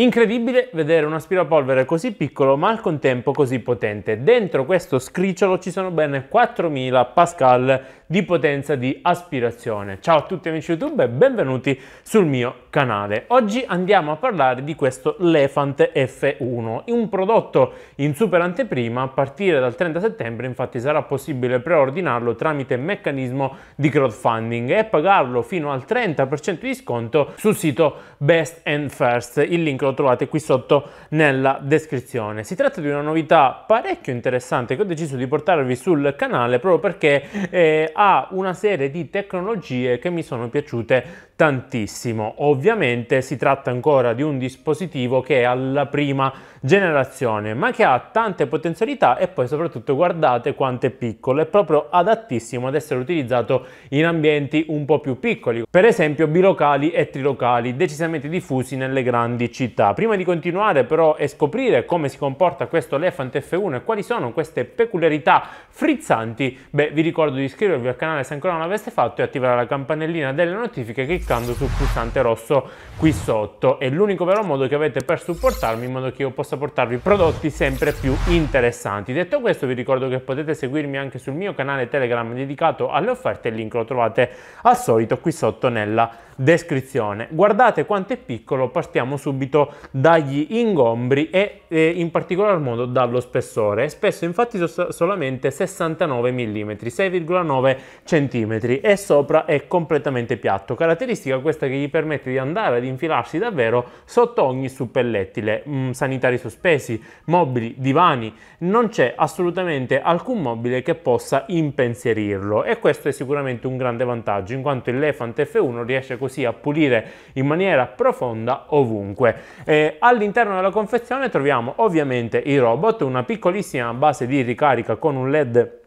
Incredibile vedere un aspirapolvere così piccolo ma al contempo così potente. Dentro questo scricciolo ci sono ben 4000 pascal di potenza di aspirazione. Ciao a tutti amici YouTube e benvenuti sul mio canale. Oggi andiamo a parlare di questo Lefant F1, un prodotto in super anteprima a partire dal 30 settembre, infatti sarà possibile preordinarlo tramite meccanismo di crowdfunding e pagarlo fino al 30% di sconto sul sito Best and First. Il link lo lo trovate qui sotto nella descrizione. Si tratta di una novità parecchio interessante che ho deciso di portarvi sul canale proprio perché eh, ha una serie di tecnologie che mi sono piaciute tantissimo. Ovviamente si tratta ancora di un dispositivo che è alla prima generazione, ma che ha tante potenzialità e poi soprattutto guardate quanto è piccolo, è proprio adattissimo ad essere utilizzato in ambienti un po' più piccoli, per esempio bilocali e trilocali, decisamente diffusi nelle grandi città. Prima di continuare però e scoprire come si comporta questo Elephant F1 e quali sono queste peculiarità frizzanti, beh vi ricordo di iscrivervi al canale se ancora non l'aveste fatto e attivare la campanellina delle notifiche che cliccando sul pulsante rosso qui sotto. È l'unico vero modo che avete per supportarmi in modo che io possa portarvi prodotti sempre più interessanti. Detto questo vi ricordo che potete seguirmi anche sul mio canale Telegram dedicato alle offerte, il link lo trovate al solito qui sotto nella descrizione descrizione. Guardate quanto è piccolo, partiamo subito dagli ingombri e eh, in particolar modo dallo spessore. Spesso infatti sono solamente 69 mm, 6,9 cm e sopra è completamente piatto. Caratteristica questa che gli permette di andare ad infilarsi davvero sotto ogni suppellettile, mh, mm, sanitari sospesi, mobili, divani. Non c'è assolutamente alcun mobile che possa impensierirlo e questo è sicuramente un grande vantaggio in quanto l'Elephant F1 riesce così così a pulire in maniera profonda ovunque. Eh, all'interno della confezione troviamo ovviamente i robot, una piccolissima base di ricarica con un LED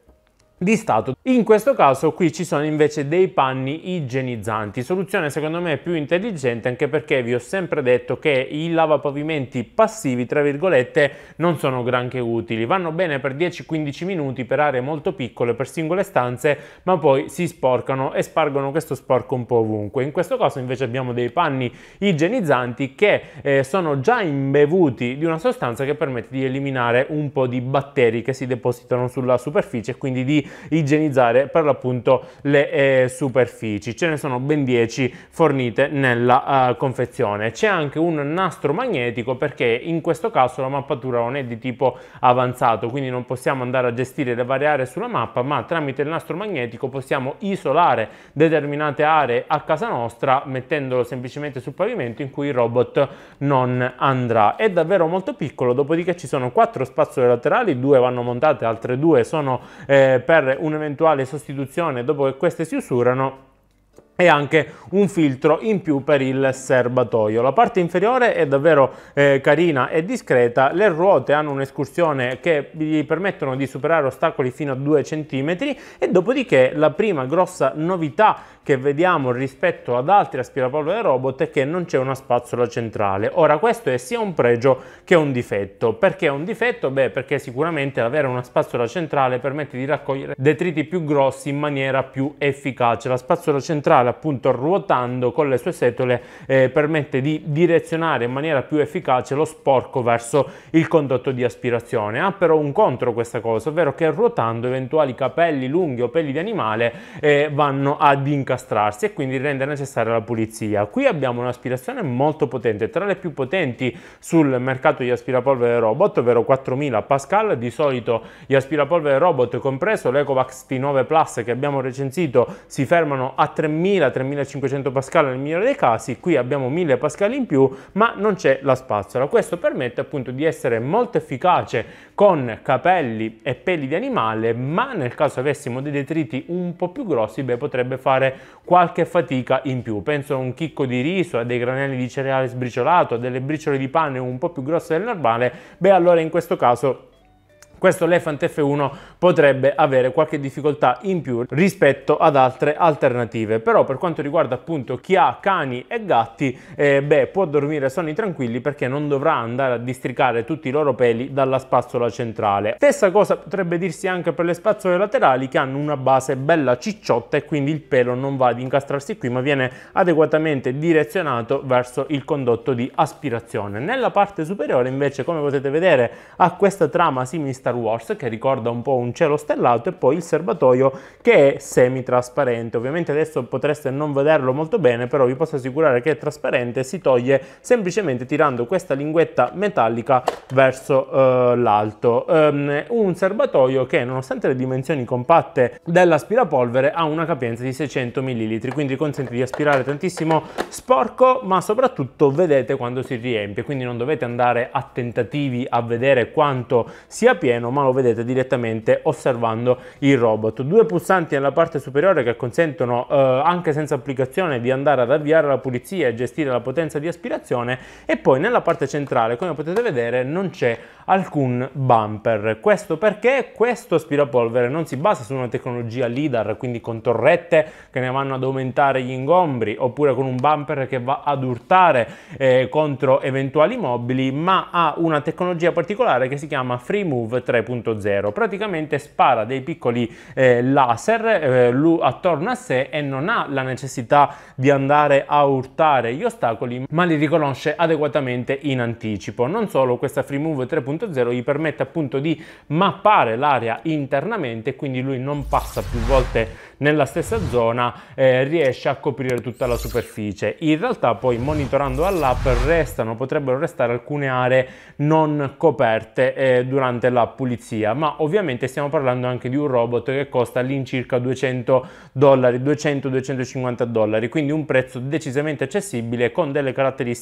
di stato. In questo caso qui ci sono invece dei panni igienizzanti, soluzione secondo me più intelligente anche perché vi ho sempre detto che i lavapavimenti passivi, tra virgolette, non sono granché utili, vanno bene per 10-15 minuti per aree molto piccole, per singole stanze, ma poi si sporcano e spargono questo sporco un po' ovunque. In questo caso invece abbiamo dei panni igienizzanti che eh, sono già imbevuti di una sostanza che permette di eliminare un po' di batteri che si depositano sulla superficie e quindi di igienizzare per l'appunto le eh, superfici. Ce ne sono ben 10 fornite nella eh, confezione. C'è anche un nastro magnetico perché in questo caso la mappatura non è di tipo avanzato, quindi non possiamo andare a gestire le varie aree sulla mappa, ma tramite il nastro magnetico possiamo isolare determinate aree a casa nostra mettendolo semplicemente sul pavimento in cui il robot non andrà. È davvero molto piccolo, dopodiché ci sono quattro spazi laterali, due vanno montate, altre due sono eh, per per un'eventuale sostituzione dopo che queste si usurano e anche un filtro in più per il serbatoio. La parte inferiore è davvero eh, carina e discreta, le ruote hanno un'escursione che gli permettono di superare ostacoli fino a 2 cm e dopodiché la prima grossa novità che vediamo rispetto ad altri aspirapolvere robot è che non c'è una spazzola centrale. Ora questo è sia un pregio che un difetto. Perché è un difetto? Beh perché sicuramente avere una spazzola centrale permette di raccogliere detriti più grossi in maniera più efficace. La spazzola centrale appunto ruotando con le sue setole eh, permette di direzionare in maniera più efficace lo sporco verso il condotto di aspirazione. Ha però un contro questa cosa, ovvero che ruotando eventuali capelli lunghi o peli di animale eh, vanno ad incastrarsi e quindi rende necessaria la pulizia. Qui abbiamo un'aspirazione molto potente, tra le più potenti sul mercato di aspirapolvere robot, ovvero 4000 Pascal, di solito gli aspirapolvere robot compreso l'Ecovax T9 Plus che abbiamo recensito si fermano a 3000 3000-3500 pascal nel migliore dei casi, qui abbiamo 1000 pascal in più, ma non c'è la spazzola. Questo permette appunto di essere molto efficace con capelli e peli di animale, ma nel caso avessimo dei detriti un po' più grossi, beh, potrebbe fare qualche fatica in più. Penso a un chicco di riso, a dei granelli di cereale sbriciolato, a delle briciole di pane un po' più grosse del normale, beh, allora in questo caso questo l'Elephant F1 potrebbe avere qualche difficoltà in più rispetto ad altre alternative. Però per quanto riguarda appunto chi ha cani e gatti, eh, beh, può dormire sonni tranquilli perché non dovrà andare a districare tutti i loro peli dalla spazzola centrale. Stessa cosa potrebbe dirsi anche per le spazzole laterali che hanno una base bella cicciotta e quindi il pelo non va ad incastrarsi qui ma viene adeguatamente direzionato verso il condotto di aspirazione. Nella parte superiore invece come potete vedere ha questa trama sinistra Star Wars che ricorda un po' un cielo stellato e poi il serbatoio che è semi-trasparente. Ovviamente adesso potreste non vederlo molto bene, però vi posso assicurare che è trasparente, si toglie semplicemente tirando questa linguetta metallica verso uh, l'alto. Um, un serbatoio che nonostante le dimensioni compatte dell'aspirapolvere ha una capienza di 600 ml, quindi consente di aspirare tantissimo sporco, ma soprattutto vedete quando si riempie, quindi non dovete andare a tentativi a vedere quanto sia pieno terreno ma lo vedete direttamente osservando il robot. Due pulsanti nella parte superiore che consentono eh, anche senza applicazione di andare ad avviare la pulizia e gestire la potenza di aspirazione e poi nella parte centrale come potete vedere non c'è alcun bumper. Questo perché questo aspirapolvere non si basa su una tecnologia LIDAR, quindi con torrette che ne vanno ad aumentare gli ingombri, oppure con un bumper che va ad urtare eh, contro eventuali mobili, ma ha una tecnologia particolare che si chiama Free Move 3.0. Praticamente spara dei piccoli eh, laser eh, attorno a sé e non ha la necessità di andare a urtare gli ostacoli, ma li riconosce adeguatamente in anticipo. Non solo questa Free Move 3.0 3.0 gli permette appunto di mappare l'area internamente, quindi lui non passa più volte nella stessa zona, eh, riesce a coprire tutta la superficie. In realtà poi monitorando all'app restano, potrebbero restare alcune aree non coperte eh, durante la pulizia, ma ovviamente stiamo parlando anche di un robot che costa all'incirca 200 dollari, 200-250 dollari, quindi un prezzo decisamente accessibile con delle caratteristiche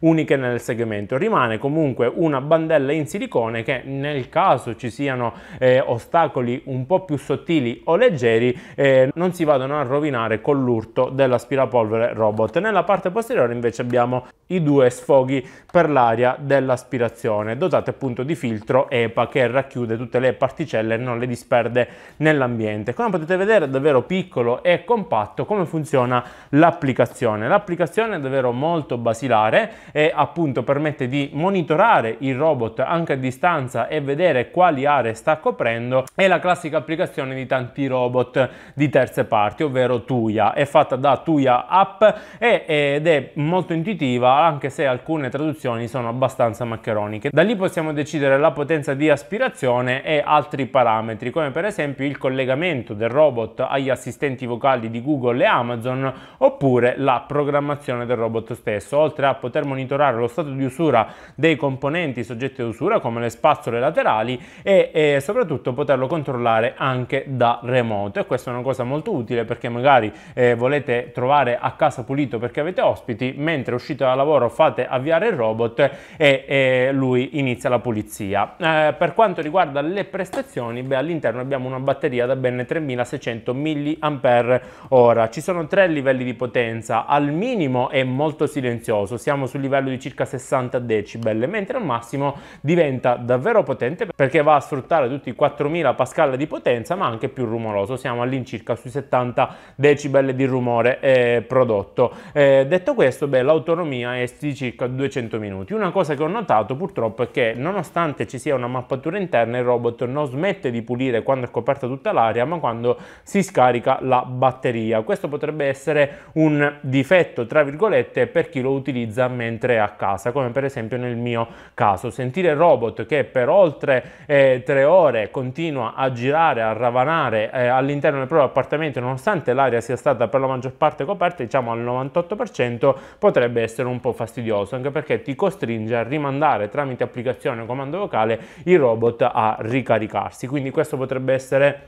uniche nel segmento. Rimane comunque una bandella in in silicone che nel caso ci siano eh, ostacoli un po' più sottili o leggeri eh, non si vadano a rovinare con l'urto dell'aspirapolvere robot. Nella parte posteriore invece abbiamo i due sfoghi per l'aria dell'aspirazione dotate appunto di filtro EPA che racchiude tutte le particelle e non le disperde nell'ambiente. Come potete vedere è davvero piccolo e compatto come funziona l'applicazione. L'applicazione è davvero molto basilare e appunto permette di monitorare il robot anche a distanza e vedere quali aree sta coprendo è la classica applicazione di tanti robot di terze parti, ovvero Tuya. È fatta da Tuya App ed è molto intuitiva anche se alcune traduzioni sono abbastanza maccheroniche. Da lì possiamo decidere la potenza di aspirazione e altri parametri come per esempio il collegamento del robot agli assistenti vocali di Google e Amazon oppure la programmazione del robot stesso oltre a poter monitorare lo stato di usura dei componenti soggetti ad usura struttura come le spazzole laterali e, e soprattutto poterlo controllare anche da remoto e questa è una cosa molto utile perché magari eh, volete trovare a casa pulito perché avete ospiti mentre uscite da lavoro fate avviare il robot e, e lui inizia la pulizia eh, per quanto riguarda le prestazioni beh, all'interno abbiamo una batteria da ben 3600 mAh ci sono tre livelli di potenza al minimo è molto silenzioso siamo sul livello di circa 60 decibel mentre al massimo di diventa davvero potente perché va a sfruttare tutti i 4000 pascal di potenza ma anche più rumoroso, siamo all'incirca sui 70 decibel di rumore eh, prodotto. Eh, detto questo, beh, l'autonomia è di circa 200 minuti. Una cosa che ho notato purtroppo è che nonostante ci sia una mappatura interna il robot non smette di pulire quando è coperta tutta l'aria ma quando si scarica la batteria. Questo potrebbe essere un difetto tra virgolette per chi lo utilizza mentre è a casa come per esempio nel mio caso. Sentire il robot robot che per oltre eh, tre ore continua a girare, a ravanare eh, all'interno del proprio appartamento nonostante l'aria sia stata per la maggior parte coperta, diciamo al 98%, potrebbe essere un po' fastidioso, anche perché ti costringe a rimandare tramite applicazione o comando vocale il robot a ricaricarsi. Quindi questo potrebbe essere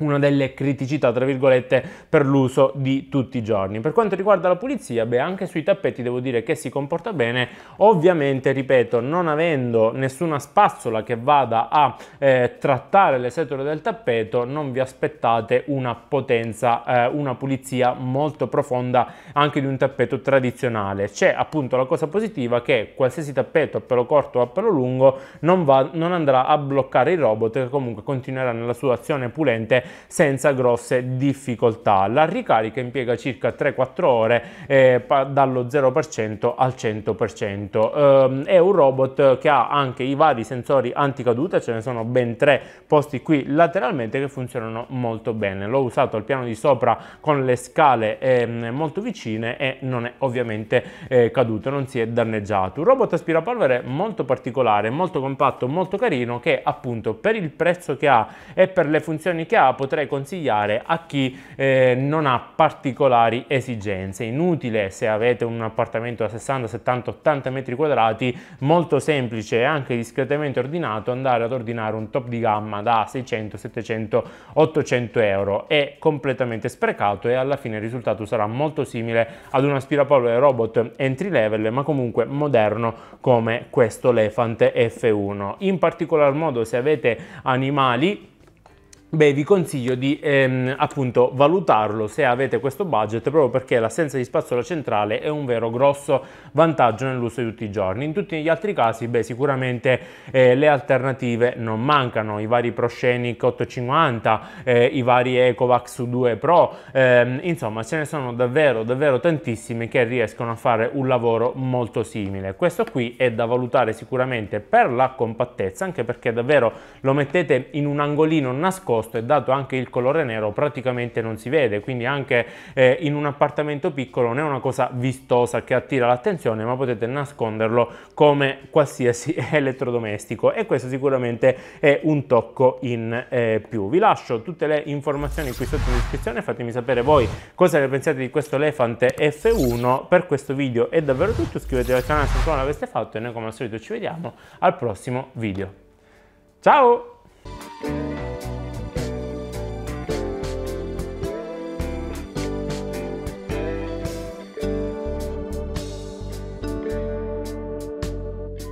una delle criticità, tra virgolette, per l'uso di tutti i giorni. Per quanto riguarda la pulizia, beh, anche sui tappeti devo dire che si comporta bene, ovviamente, ripeto, non avendo nessuna spazzola che vada a eh, trattare le setole del tappeto, non vi aspettate una potenza, eh, una pulizia molto profonda anche di un tappeto tradizionale. C'è appunto la cosa positiva che qualsiasi tappeto a pelo corto o a pelo lungo non, va, non andrà a bloccare il robot che comunque continuerà nella sua azione pulente senza grosse difficoltà. La ricarica impiega circa 3-4 ore eh, dallo 0% al 100%. Eh, è un robot che ha anche i vari sensori anticaduta, ce ne sono ben tre posti qui lateralmente che funzionano molto bene. L'ho usato al piano di sopra con le scale eh, molto vicine e non è ovviamente eh, caduto, non si è danneggiato. Un robot aspirapolvere molto particolare, molto compatto, molto carino che appunto per il prezzo che ha e per le funzioni che ha potrei consigliare a chi eh, non ha particolari esigenze. Inutile se avete un appartamento da 60, 70, 80 metri quadrati, molto semplice e anche discretamente ordinato andare ad ordinare un top di gamma da 600, 700, 800 euro. È completamente sprecato e alla fine il risultato sarà molto simile ad un aspirapolvere robot entry level, ma comunque moderno come questo Elephant F1. In particolar modo se avete animali Beh, vi consiglio di ehm, appunto valutarlo se avete questo budget proprio perché l'assenza di spazzola centrale è un vero grosso vantaggio nell'uso di tutti i giorni. In tutti gli altri casi, beh, sicuramente eh, le alternative non mancano, i vari Proscenic 850, eh, i vari Ecovax U2 Pro, ehm, insomma ce ne sono davvero davvero tantissimi che riescono a fare un lavoro molto simile. Questo qui è da valutare sicuramente per la compattezza, anche perché davvero lo mettete in un angolino nascosto nascosto e dato anche il colore nero praticamente non si vede, quindi anche eh, in un appartamento piccolo non è una cosa vistosa che attira l'attenzione, ma potete nasconderlo come qualsiasi elettrodomestico e questo sicuramente è un tocco in eh, più. Vi lascio tutte le informazioni qui sotto in descrizione, fatemi sapere voi cosa ne pensate di questo Elephant F1. Per questo video è davvero tutto, iscrivetevi al canale se ancora non l'aveste fatto e noi come al solito ci vediamo al prossimo video. Ciao!